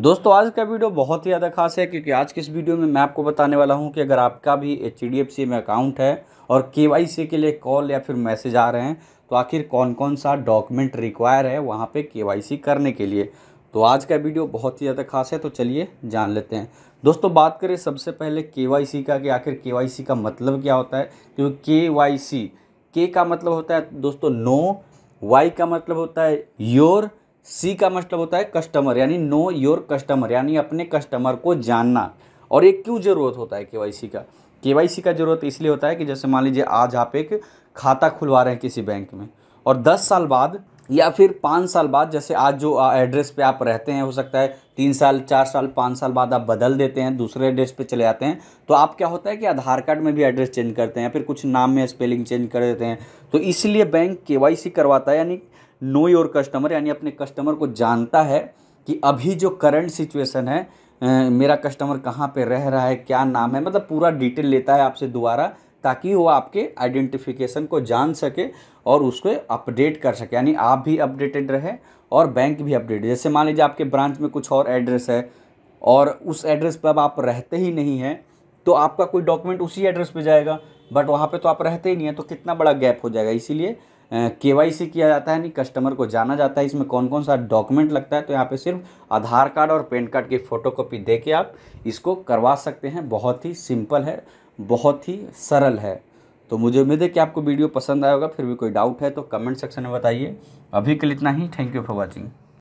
दोस्तों आज का वीडियो बहुत ही ज़्यादा खास है क्योंकि आज के इस वीडियो में मैं आपको बताने वाला हूं कि अगर आपका भी एच में अकाउंट है और के के लिए कॉल या फिर मैसेज आ रहे हैं तो आखिर कौन कौन सा डॉक्यूमेंट रिक्वायर है वहां पे के करने के लिए तो आज का वीडियो बहुत ही ज़्यादा खास है तो चलिए जान लेते हैं दोस्तों बात करें सबसे पहले के का कि आखिर के का मतलब क्या होता है क्योंकि के के का मतलब होता है दोस्तों नो वाई का मतलब होता है योर सी का मतलब होता है कस्टमर यानी नो योर कस्टमर यानी अपने कस्टमर को जानना और एक क्यों ज़रूरत होता है के का के का ज़रूरत इसलिए होता है कि जैसे मान लीजिए आज आप एक खाता खुलवा रहे हैं किसी बैंक में और दस साल बाद या फिर पाँच साल बाद जैसे आज जो एड्रेस पे आप रहते हैं हो सकता है तीन साल चार साल पाँच साल बाद आप बदल देते हैं दूसरे एड्रेस पे चले जाते हैं तो आप क्या होता है कि आधार कार्ड में भी एड्रेस चेंज करते हैं या फिर कुछ नाम में स्पेलिंग चेंज कर देते हैं तो इसलिए बैंक के करवाता है यानी नो योर कस्टमर यानी अपने कस्टमर को जानता है कि अभी जो करंट सिचुएशन है मेरा कस्टमर कहाँ पे रह रहा है क्या नाम है मतलब पूरा डिटेल लेता है आपसे दोबारा ताकि वो आपके आइडेंटिफिकेशन को जान सके और उसको अपडेट कर सके यानी आप भी अपडेटेड रहे और बैंक भी अपडेट जैसे मान लीजिए आपके ब्रांच में कुछ और एड्रेस है और उस एड्रेस पर अब आप रहते ही नहीं हैं तो आपका कोई डॉक्यूमेंट उसी एड्रेस पर जाएगा बट वहाँ पर तो आप रहते ही नहीं हैं तो कितना बड़ा गैप हो जाएगा इसीलिए के किया जाता है यानी कस्टमर को जाना जाता है इसमें कौन कौन सा डॉक्यूमेंट लगता है तो यहाँ पे सिर्फ आधार कार्ड और पैन कार्ड की फ़ोटोकॉपी दे के आप इसको करवा सकते हैं बहुत ही सिंपल है बहुत ही सरल है तो मुझे उम्मीद है कि आपको वीडियो पसंद आएगा फिर भी कोई डाउट है तो कमेंट सेक्शन में बताइए अभी के लिए इतना ही थैंक यू फॉर वॉचिंग